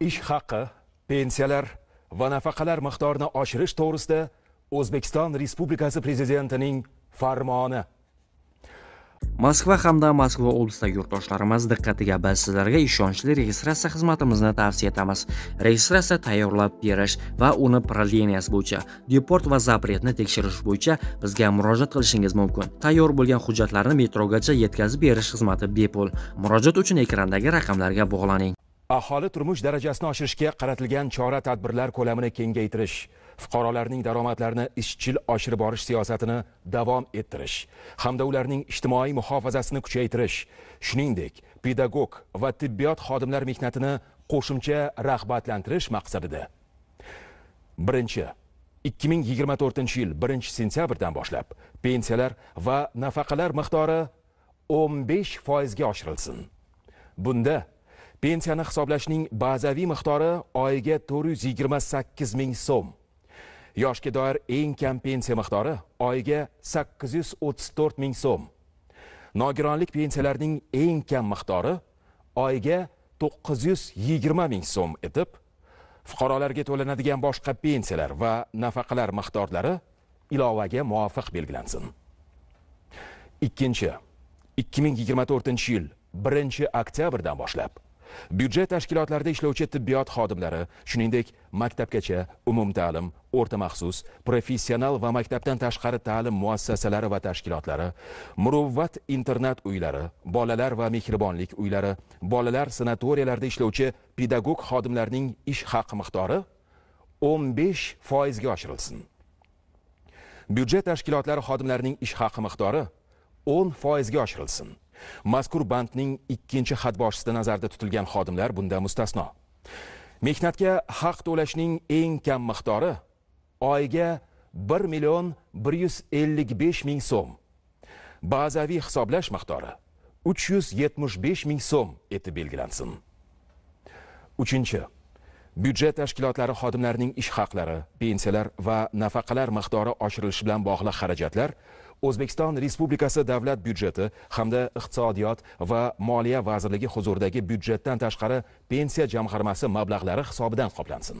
ish haqi pensiyalar va nafaqalar miqdorini oshirish to'g'risida o'zbekiston respublikasi prezidentining farmoni moskva hamda moskva oblastidagi yurtdoshlarimiz diqqatiga biz sizlarga ishonchli registratsiya xizmatimizni tavsiya etamiz registratsiya tayyorlab berish va uni proleniyasi bo'yicha deport va запретni tekshirish bo'yicha bizga murojaat qilishingiz mumkin tayyor bo'lgan hujjatlarni metrogacha yetkazib berish xizmati bepul murojaat uchun ekrandagi raqamlarga bog'laning aholi turmush darajasini oshirishga qaratilgan chora tadbirlar ko'lamini kengaytirish fuqarolarning daromadlarini ishchil oshirib borish siyosatini davom ettirish hamda ularning ijtimoiy muhofazasini kuchaytirish shuningdek pedagog va tibbiyot xodimlar mehnatini qo'shimcha rag'batlantirish maqsadida birinchi 2024 yil 1 sentyabrdan boshlab pensiyalar va nafaqalar miqdori 15 foizga oshirilsin bunda pensiyani hisoblashning bazaviy miqdori oyiga 428 ming so'm yoshga doir eng kam pensiya miqdori oyiga 834 ming so'm nogironlik pensiyalarining eng kam miqdori oyiga 920 ming so'm etib fuqarolarga to'lanadigan boshqa pensiyalar va nafaqalar miqdorlari ilovaga muvofiq belgilansin ikkinchi 2024 yil 1 oktyabrdan boshlab byudjet tashkilotlarida ishlovchi tibbiyot xodimlari shuningdek maktabgacha umumta'lim o'rta maxsus professional va maktabdan tashqari ta'lim muassasalari va tashkilotlari muruvvat internat uylari bolalar va mehribonlik uylari bolalar sanatoriyalarida ishlovchi pedagog xodimlarning ish haqi miqdori 15 foizga oshirilsin byudjet tashkilotlari xodimlarining ish haqi miqdori 10 foizga oshirilsin mazkur bandning ikkinchi xat boshida nazarda tutilgan xodimlar bunda mustasno mehnatga haq to'lashning eng kam miqdori oyiga 1 million 155 ming so'm bazaviy hisoblash miqdori 375 ming so'm etib belgilansin 3 byudjet tashkilotlari xodimlarining ish haqlari pensiyalar va nafaqalar miqdori oshirilishi bilan bog'liq xarajatlar o'zbekiston respublikasi davlat byudjeti hamda iqtisodiyot va moliya vazirligi huzuridagi byudjetdan tashqari pensiya jamg'armasi mablag'lari hisobidan qoplansin